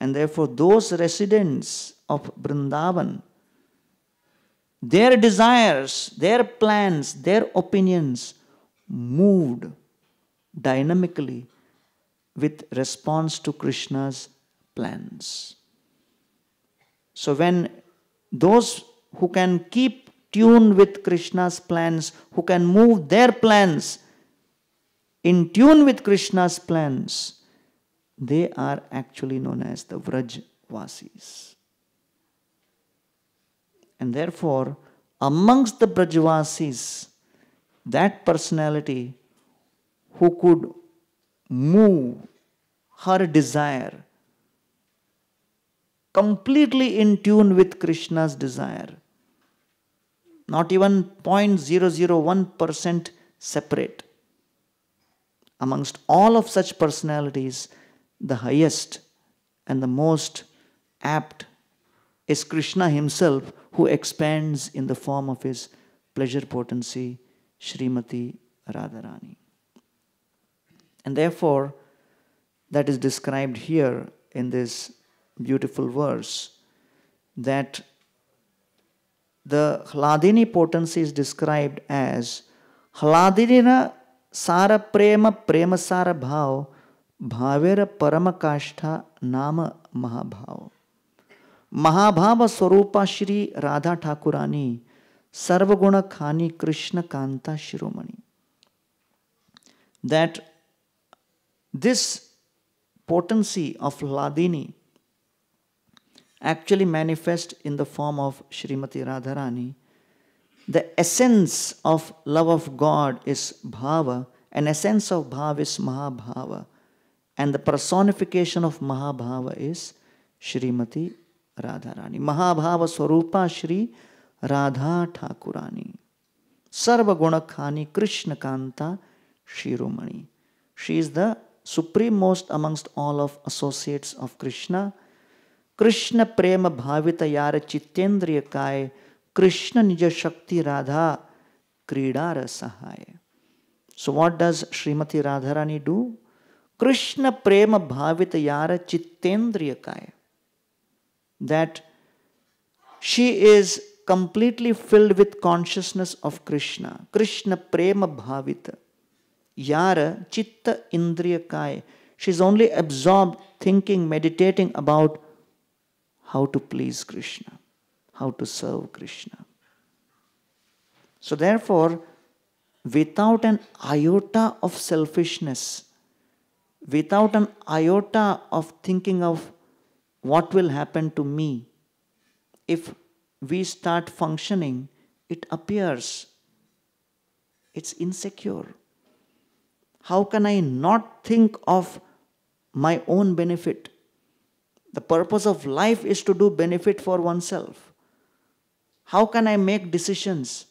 S1: And therefore, those residents of Brindavan, their desires, their plans, their opinions moved dynamically with response to Krishna's plans. So, when those who can keep tune with Krishna's plans, who can move their plans in tune with Krishna's plans, they are actually known as the Vrajvasis. And therefore, amongst the Brajvasis, that personality who could move her desire completely in tune with Krishna's desire, not even 0.001% separate. Amongst all of such personalities, the highest and the most apt is Krishna himself who expands in the form of his pleasure potency, Srimati Radharani. And therefore, that is described here in this beautiful verse that the Hladini potency is described as Hladinina Sara Prema Prema Sara Bhav भावेर परम काष्ठा नाम महाभाव महाभाव स्वरूप श्री राधा ठाकुरानी सर्वगुण खानी कृष्ण कांता शिरोमणि that this potency of ladini actually manifest in the form of Srimati Radharani. The essence of love of God is bhava, and essence of bhava is mahabhava. And the personification of mahabhava is Shrimati Radha Rani महाभाव स्वरूपा श्री राधा ठाकुरानी सर्वगुण खानी कृष्ण कांता शिरोमणि she is the supreme most amongst all of associates of Krishna Krishna प्रेम भावित यार चित्तेन्द्रिय काय कृष्ण निज शक्ति राधा क्रीडार सहाय so what does Shrimati Radha Rani do Krishna prema bhavitayara chitendriyakaya. That she is completely filled with consciousness of Krishna. Krishna prema bhavita. Yara chitta indriyakaya. She is only absorbed, thinking, meditating about how to please Krishna, how to serve Krishna. So, therefore, without an iota of selfishness, without an iota of thinking of what will happen to me if we start functioning, it appears it's insecure. How can I not think of my own benefit? The purpose of life is to do benefit for oneself. How can I make decisions,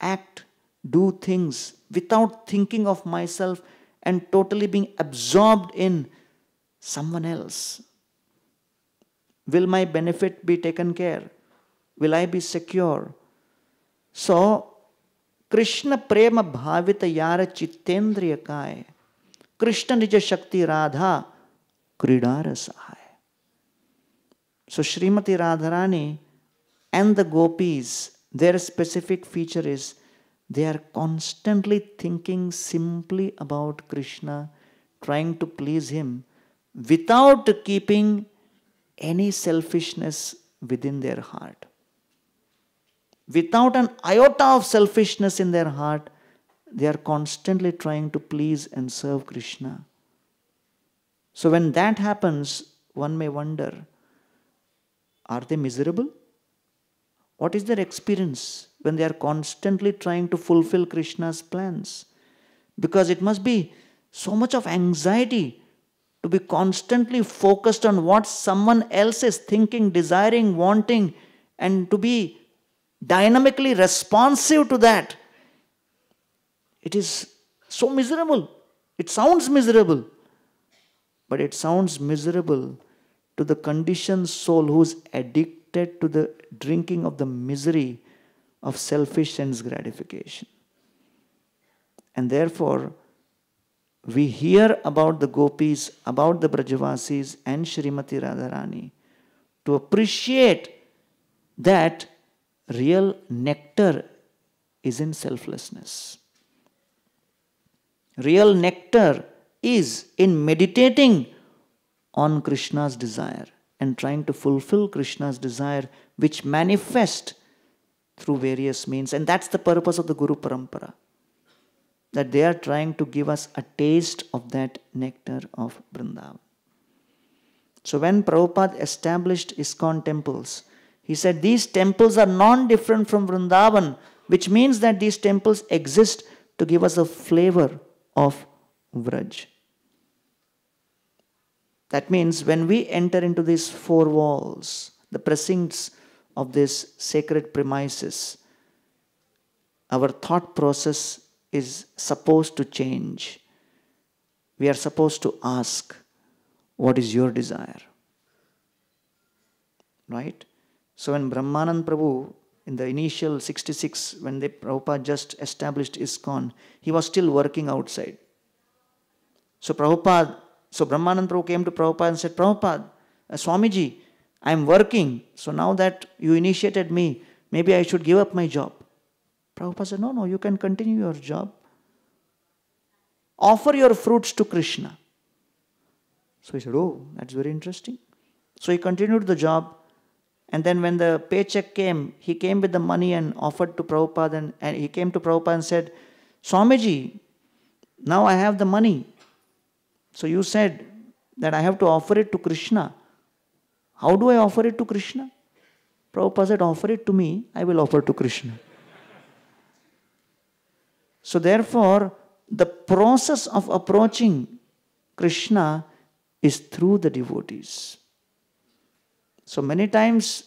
S1: act, do things without thinking of myself and totally being absorbed in someone else? Will my benefit be taken care? Will I be secure? So, Krishna prema भावित yara chitendriya काय कृष्ण निज शक्ति Radha क्रीडार So Srimati Radharani and the gopis, their specific feature is they are constantly thinking simply about Krishna, trying to please Him without keeping any selfishness within their heart. Without an iota of selfishness in their heart, they are constantly trying to please and serve Krishna. So, when that happens, one may wonder are they miserable? What is their experience? when they are constantly trying to fulfill Krishna's plans. Because it must be so much of anxiety to be constantly focused on what someone else is thinking, desiring, wanting, and to be dynamically responsive to that. It is so miserable. It sounds miserable. But it sounds miserable to the conditioned soul who's addicted to the drinking of the misery of selfish sense gratification. And therefore, we hear about the gopis, about the Brajavasis and Srimati Radharani to appreciate that real nectar is in selflessness. Real nectar is in meditating on Krishna's desire and trying to fulfill Krishna's desire, which manifests through various means. And that's the purpose of the Guru Parampara. That they are trying to give us a taste of that nectar of Vrindavan. So when Prabhupada established ISKCON temples, he said these temples are non-different from Vrindavan, which means that these temples exist to give us a flavor of Vraj. That means when we enter into these four walls, the precincts of these sacred premises, our thought process is supposed to change. We are supposed to ask, What is your desire? Right? So, when Brahmanand Prabhu, in the initial 66, when the Prabhupada just established ISKCON, he was still working outside. So, Prabhupada, so Brahmanand Prabhu came to Prabhupada and said, Prabhupada, uh, Swamiji, I am working. So now that you initiated me, maybe I should give up my job. Prabhupada said, No, no, you can continue your job. Offer your fruits to Krishna. So he said, Oh, that's very interesting. So he continued the job. And then when the paycheck came, he came with the money and offered to Prabhupada. And, and he came to Prabhupada and said, Swamiji, now I have the money. So you said that I have to offer it to Krishna. How do I offer it to Krishna? Prabhupada said, offer it to me, I will offer to Krishna. so therefore, the process of approaching Krishna is through the devotees. So many times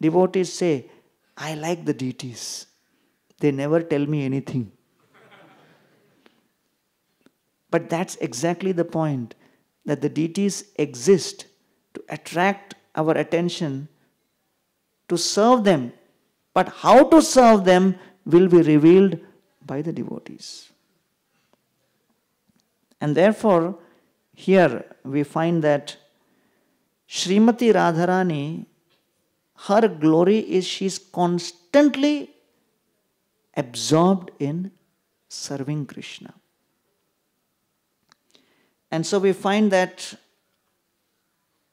S1: devotees say, I like the deities. They never tell me anything. but that's exactly the point that the deities exist to attract our attention to serve them. But how to serve them will be revealed by the devotees. And therefore, here we find that Srimati Radharani, her glory is she is constantly absorbed in serving Krishna. And so we find that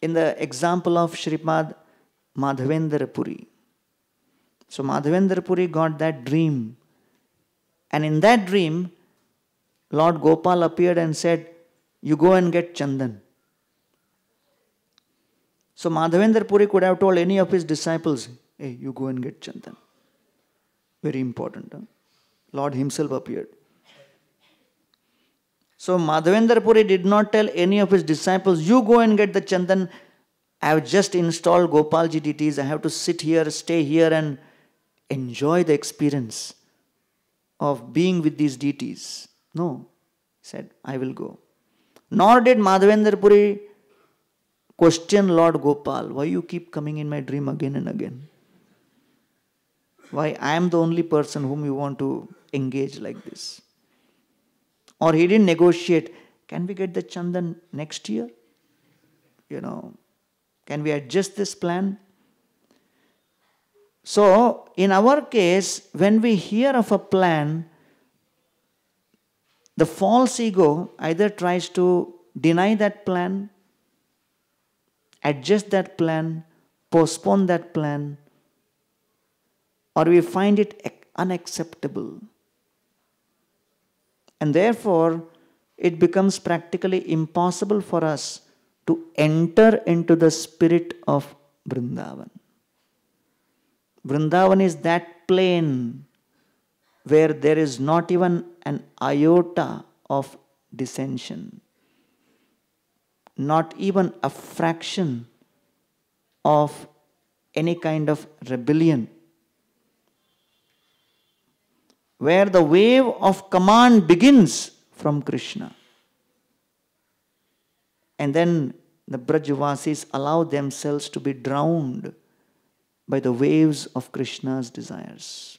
S1: in the example of Shripad Madhavendra Puri. So Madhavendra Puri got that dream. And in that dream, Lord Gopal appeared and said, You go and get Chandan. So Madhavendra Puri could have told any of his disciples, Hey, you go and get Chandan. Very important. Huh? Lord Himself appeared. So Madhavendra Puri did not tell any of his disciples, you go and get the chandan. I have just installed Gopalji GDTs. I have to sit here, stay here and enjoy the experience of being with these deities. No, he said, I will go. Nor did Madhavendra Puri question Lord Gopal, why you keep coming in my dream again and again? Why I am the only person whom you want to engage like this? or he didn't negotiate, can we get the chandan next year? You know, can we adjust this plan? So, in our case, when we hear of a plan, the false ego either tries to deny that plan, adjust that plan, postpone that plan, or we find it unacceptable. And therefore, it becomes practically impossible for us to enter into the spirit of Vrindavan. Vrindavan is that plane where there is not even an iota of dissension, not even a fraction of any kind of rebellion where the wave of command begins from Krishna. And then the Brajavasis allow themselves to be drowned by the waves of Krishna's desires.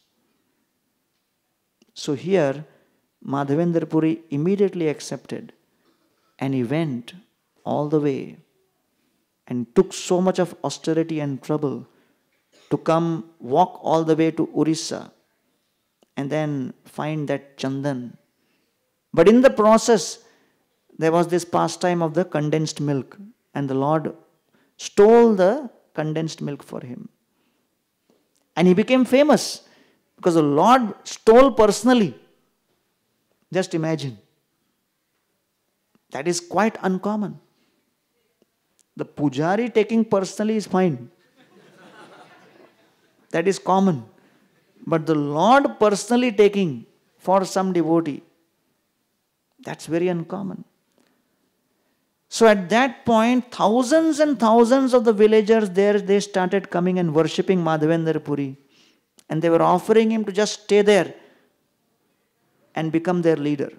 S1: So here, Madhavendra Puri immediately accepted and he went all the way and took so much of austerity and trouble to come walk all the way to Orissa and then find that chandan. But in the process, there was this pastime of the condensed milk, and the Lord stole the condensed milk for him. And he became famous because the Lord stole personally. Just imagine. That is quite uncommon. The pujari taking personally is fine. that is common but the Lord personally taking for some devotee. That's very uncommon. So at that point, thousands and thousands of the villagers there, they started coming and worshipping Madhavendra Puri. And they were offering him to just stay there and become their leader.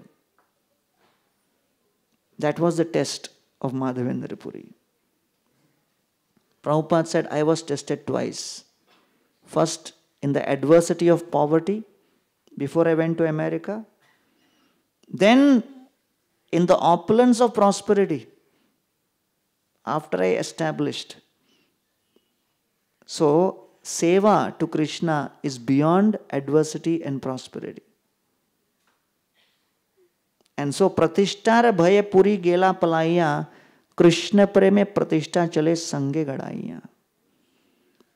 S1: That was the test of Madhavendra Puri. Prabhupada said, I was tested twice. First, in the adversity of poverty before I went to America. Then, in the opulence of prosperity after I established. So, seva to Krishna is beyond adversity and prosperity. And so, pratishtara bhaya puri gela palaya, Krishna preme pratishtha chale sange gadaiya.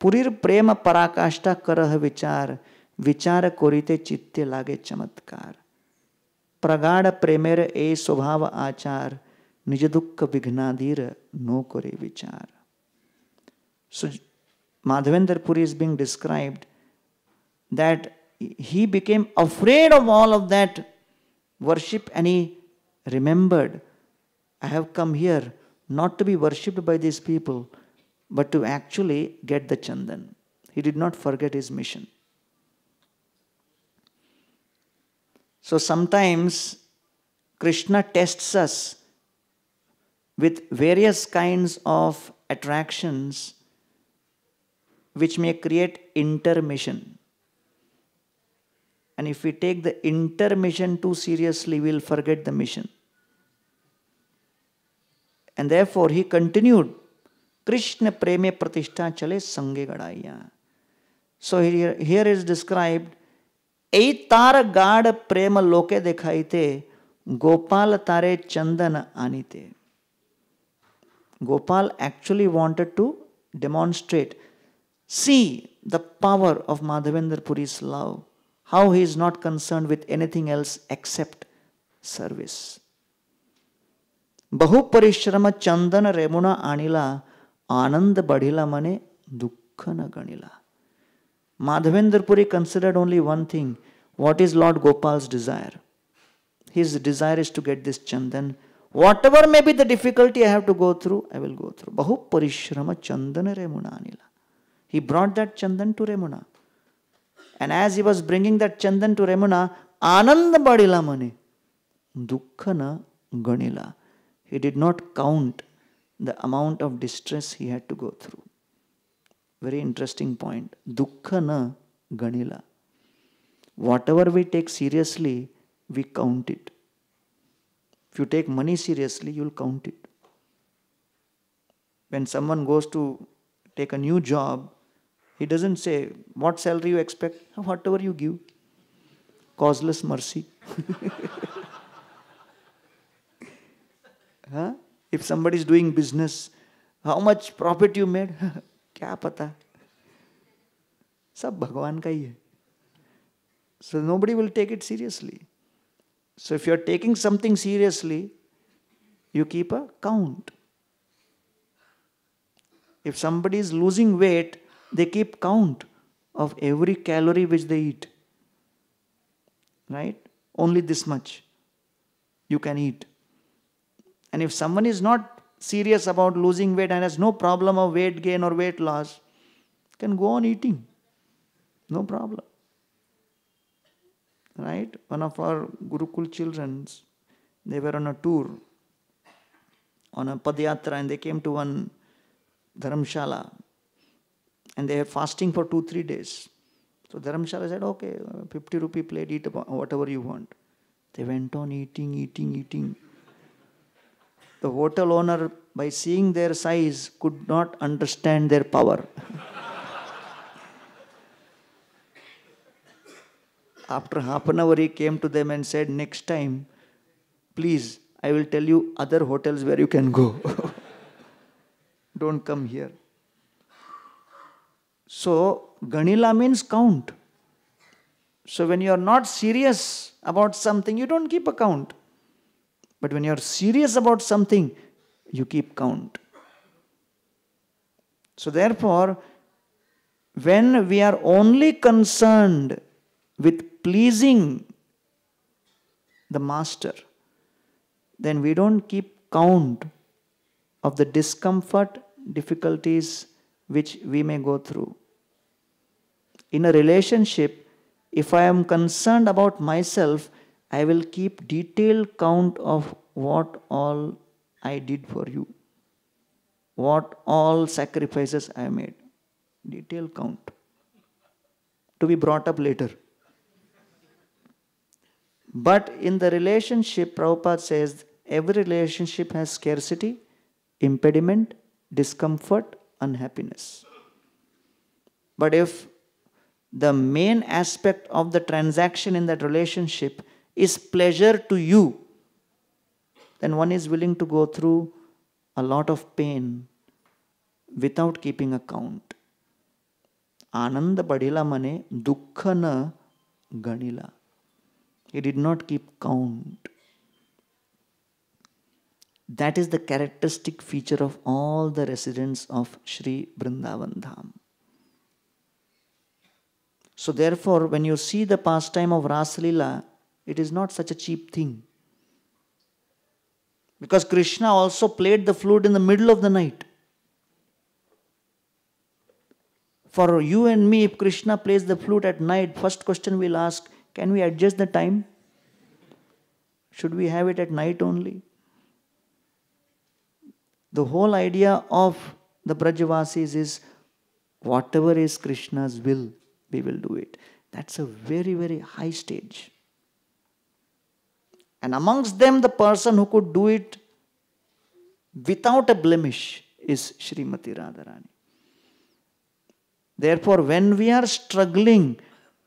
S1: पुरीर प्रेम पराकाष्ठा करह विचार विचार कोरिते चित्ते लागे चमत्कार प्रगाढ़ प्रेमेर ए स्वभाव आचार निज दुख विघ्नाधीर नो करे विचार so Madhavendra Puri is being described that he became afraid of all of that worship any remembered I have come here not to be worshipped by this people but to actually get the Chandan. He did not forget his mission. So sometimes Krishna tests us with various kinds of attractions which may create intermission. And if we take the intermission too seriously, we'll forget the mission. And therefore, he continued Krishna Krishna प्रतिष्ठा चले संगे गड़ाइया so here is here is तार गाढ़ प्रेम लोके दिखाई थे गोपाल तारे चंदन आनी थे Gopal actually wanted to demonstrate see the power of Madhavendra Puri love how he is not concern with anything else except service बहु परिश्रम चंदन Remuna आनीला Ananda badhila mane dukkha na ganila. Madhavendra Puri considered only one thing. What is Lord Gopal's desire? His desire is to get this chandan. Whatever may be the difficulty I have to go through, I will go through. Bahu parishrama chandana remuna anila. He brought that chandan to Remuna. And as he was bringing that chandan to Remuna, Ananda badila mane. Dukkha na ganila. He did not count the amount of distress he had to go through. Very interesting point. Dukkha na ganila. Whatever we take seriously, we count it. If you take money seriously, you'll count it. When someone goes to take a new job, he doesn't say, What salary you expect? Whatever you give. Causeless mercy. huh? if somebody is doing business, how much profit you made? क्या पता सब भगवान का ही है so nobody will take it seriously so if you are taking something seriously you keep a count if somebody is losing weight they keep count of every calorie which they eat right only this much you can eat and if someone is not serious about losing weight and has no problem of weight gain or weight loss, can go on eating. No problem. Right? One of our Gurukul children's, they were on a tour, on a padyatra, and they came to one dharamshala, and they were fasting for two, three days. So dharamshala said, okay, 50 rupee plate, eat whatever you want. They went on eating, eating, eating. The hotel owner, by seeing their size, could not understand their power. After half an hour, he came to them and said, Next time, please, I will tell you other hotels where you can go. Don't come here. So, Ganila means count. So, when you are not serious about something, you don't keep account. But when you're serious about something, you keep count. So, therefore, when we are only concerned with pleasing the master, then we don't keep count of the discomfort, difficulties which we may go through. In a relationship, if I am concerned about myself, I will keep detailed count of what all I did for you, what all sacrifices I made. Detailed count to be brought up later. But in the relationship, Prabhupada says every relationship has scarcity, impediment, discomfort, unhappiness. But if the main aspect of the transaction in that relationship is pleasure to you, then one is willing to go through a lot of pain without keeping account. Ananda badila mane dukkha na ganila. He did not keep count. That is the characteristic feature of all the residents of Sri Vrindavan Dham. So therefore, when you see the pastime of Rasalila, it is not such a cheap thing. Because Krishna also played the flute in the middle of the night. For you and me, if Krishna plays the flute at night, first question we'll ask can we adjust the time? Should we have it at night only? The whole idea of the Brajavasis is whatever is Krishna's will, we will do it. That's a very, very high stage. And amongst them, the person who could do it without a blemish is Srimati Radharani. Therefore, when we are struggling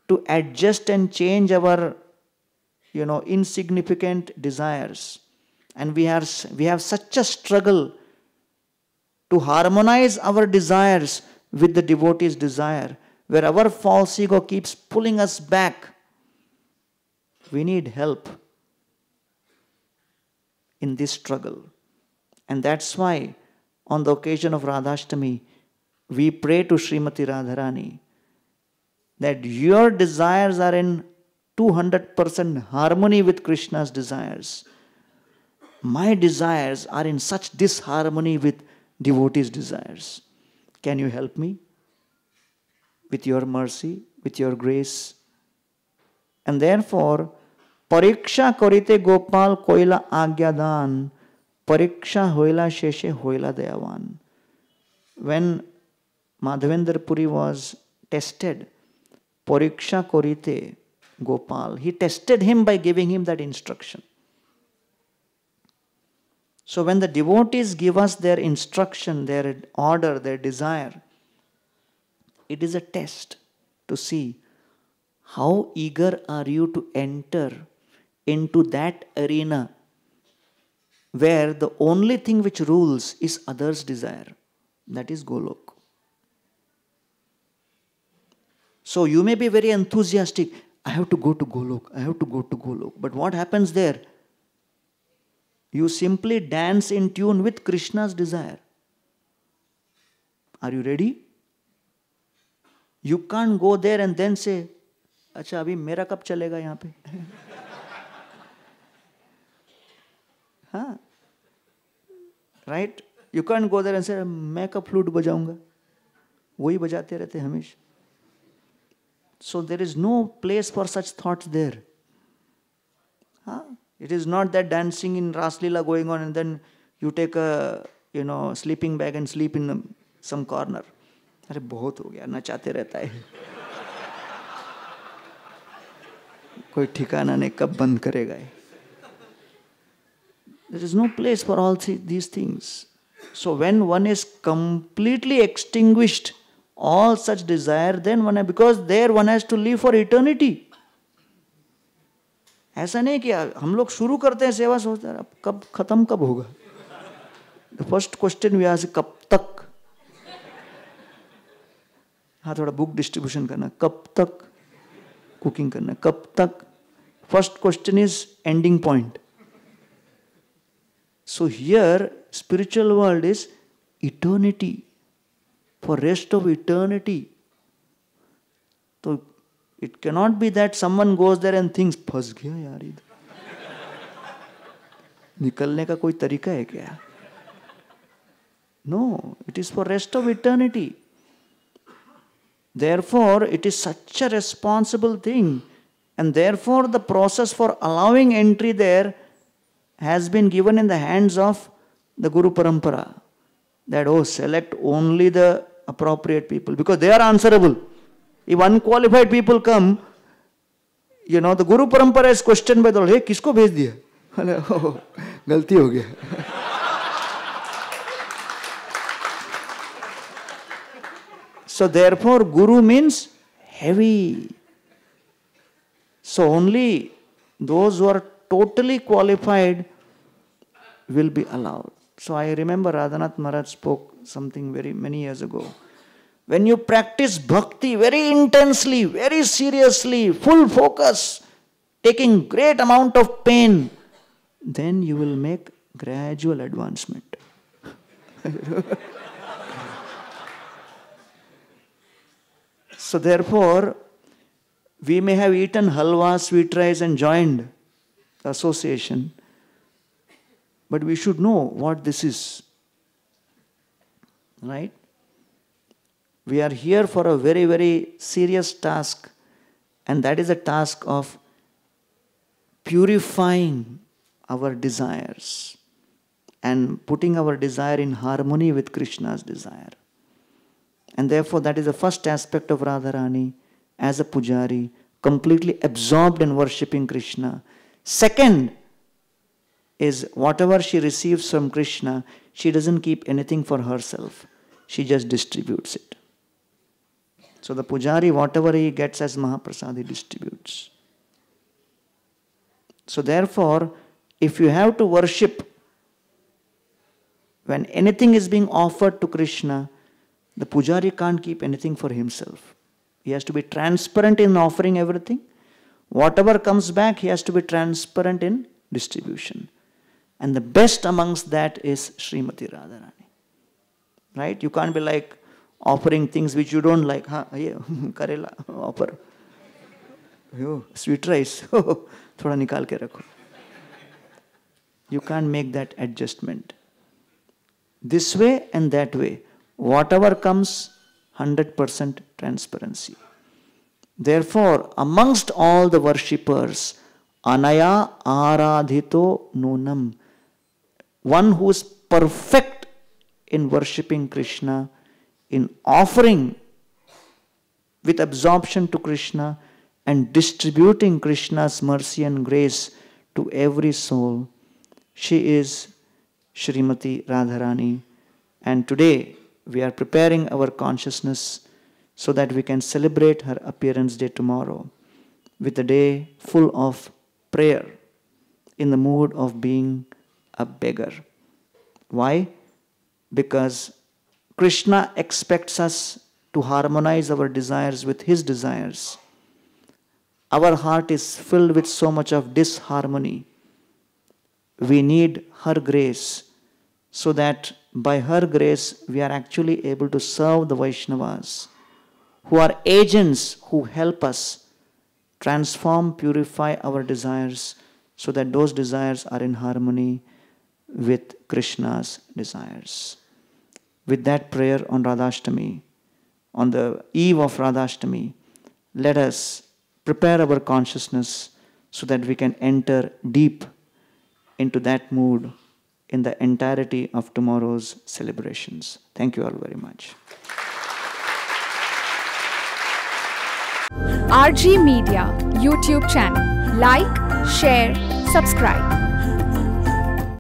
S1: to adjust and change our, you know, insignificant desires, and we, are, we have such a struggle to harmonize our desires with the devotee's desire, where our false ego keeps pulling us back, we need help in this struggle. And that's why, on the occasion of Radhashtami, we pray to Srimati Radharani that your desires are in 200% harmony with Krishna's desires. My desires are in such disharmony with devotees' desires. Can you help me? With your mercy, with your grace. And therefore, परीक्षा करीते गोपाल कईला आज्ञा दान परीक्षा हईला शेषे हईला दयावान when Madhavendrapuri was tested परीक्षा करीते Gopal he tested him by giving him that instruction so when the devotee is give us their instruction their order their desire it is a test to see how eager are you to enter into that arena where the only thing which rules is others' desire. That is Golok. So you may be very enthusiastic. I have to go to Golok. I have to go to Golok. But what happens there? You simply dance in tune with Krishna's desire. Are you ready? You can't go there and then say, "Acha, abhi mera कब chalega यहाँ pe." Right you can go there answer मैं कब flute बजाऊंगा वही बजाते रहते हमेशा so there is no place for such thought there हाँ it is not that dancing in Rasleela going on and then you take you know sleeping bag and sleep in some corner अरे बहुत हो गया ना चाहते रहता है कोई ठिकाना नहीं कब बंद करेगा ये There is no place for all these things. So when one is completely extinguished, all such desire, then one has, because there one has to live for eternity. ऐसा नहीं कि हम लोग शुरू करते हैं सेवा सोचते हैं अब कब खत्म कब होगा द फर्स्ट क्वेश्चन वी आज कब तक हाँ थोड़ा बुक डिस्ट्रीब्यूशन करना कब तक कुकिंग करना कब तक first question is ending point So here spiritual world is eternity for rest of eternity. So it cannot be that someone goes there and thinks फंस यार इधर निकलने का कोई तरीका है क्या No, it is for rest of eternity. Therefore, it is such a responsible thing. And therefore, the process for allowing entry there has been given in the hands of the Guru Parampara. That, oh, select only the appropriate people because they are answerable. If unqualified people come, you know, the Guru Parampara is questioned by the Lord, hey, kisko bhej diya? अरे ओ, गलती हो so therefore, Guru means heavy. So only those who are totally qualified will be allowed. So I remember Radhanath Maharaj spoke something very many years ago. When you practice bhakti very intensely, very seriously, full focus, taking great amount of pain, then you will make gradual advancement. so therefore, we may have eaten halwa, sweet rice and joined association, but we should know what this is. Right? We are here for a very, very serious task, and that is a task of purifying our desires and putting our desire in harmony with Krishna's desire. And therefore, that is the first aspect of Radharani as a pujari, completely absorbed in worshipping Krishna. Second, is whatever she receives from Krishna, she doesn't keep anything for herself. She just distributes it. So the pujari, whatever he gets as Mahaprasad, he distributes. So therefore, if you have to worship, when anything is being offered to Krishna, the pujari can't keep anything for himself. He has to be transparent in offering everything. Whatever comes back, he has to be transparent in distribution. And the best amongst that is Srimati Radharani. Right? You can't be like offering things which you don't like. Huh? Yeah, karela, offer. sweet rice. Thoda nikal ke rakho. You can't make that adjustment. This way and that way. Whatever comes, 100% transparency. Therefore, amongst all the worshippers, Anaya Aradhito Nunam one who is perfect in worshipping Krishna, in offering with absorption to Krishna and distributing Krishna's mercy and grace to every soul. She is Srimati Radharani. And today we are preparing our consciousness so that we can celebrate her appearance day tomorrow with a day full of prayer in the mood of being a beggar. Why? Because Krishna expects us to harmonize our desires with his desires. Our heart is filled with so much of disharmony. We need her grace so that by her grace we are actually able to serve the Vaishnavas who are agents who help us transform, purify our desires so that those desires are in harmony with Krishna's desires. With that prayer on Radhashtami, on the eve of Radhashtami, let us prepare our consciousness so that we can enter deep into that mood in the entirety of tomorrow's celebrations. Thank you all very much. RG Media YouTube channel. Like, share, subscribe.